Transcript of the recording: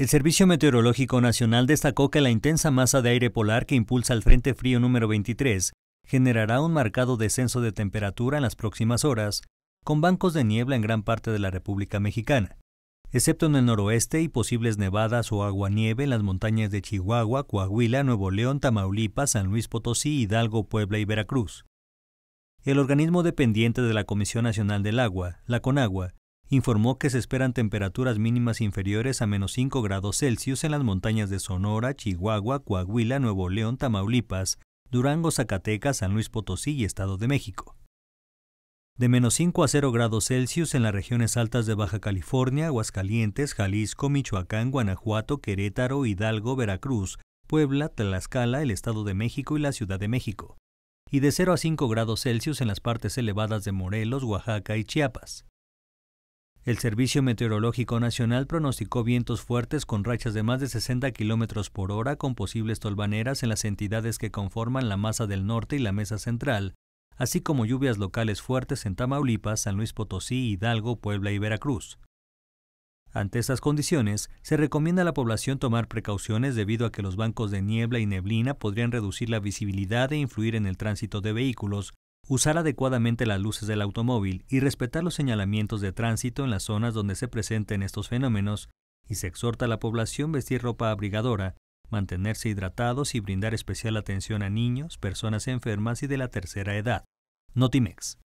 El Servicio Meteorológico Nacional destacó que la intensa masa de aire polar que impulsa el Frente Frío número 23 generará un marcado descenso de temperatura en las próximas horas, con bancos de niebla en gran parte de la República Mexicana, excepto en el noroeste y posibles nevadas o aguanieve en las montañas de Chihuahua, Coahuila, Nuevo León, Tamaulipas, San Luis Potosí, Hidalgo, Puebla y Veracruz. El organismo dependiente de la Comisión Nacional del Agua, la CONAGUA, informó que se esperan temperaturas mínimas inferiores a menos 5 grados Celsius en las montañas de Sonora, Chihuahua, Coahuila, Nuevo León, Tamaulipas, Durango, Zacatecas, San Luis Potosí y Estado de México. De menos 5 a 0 grados Celsius en las regiones altas de Baja California, Aguascalientes, Jalisco, Michoacán, Guanajuato, Querétaro, Hidalgo, Veracruz, Puebla, Tlaxcala, el Estado de México y la Ciudad de México. Y de 0 a 5 grados Celsius en las partes elevadas de Morelos, Oaxaca y Chiapas. El Servicio Meteorológico Nacional pronosticó vientos fuertes con rachas de más de 60 kilómetros por hora con posibles tolvaneras en las entidades que conforman la masa del norte y la mesa central, así como lluvias locales fuertes en Tamaulipas, San Luis Potosí, Hidalgo, Puebla y Veracruz. Ante estas condiciones, se recomienda a la población tomar precauciones debido a que los bancos de niebla y neblina podrían reducir la visibilidad e influir en el tránsito de vehículos, usar adecuadamente las luces del automóvil y respetar los señalamientos de tránsito en las zonas donde se presenten estos fenómenos, y se exhorta a la población vestir ropa abrigadora, mantenerse hidratados y brindar especial atención a niños, personas enfermas y de la tercera edad. Notimex.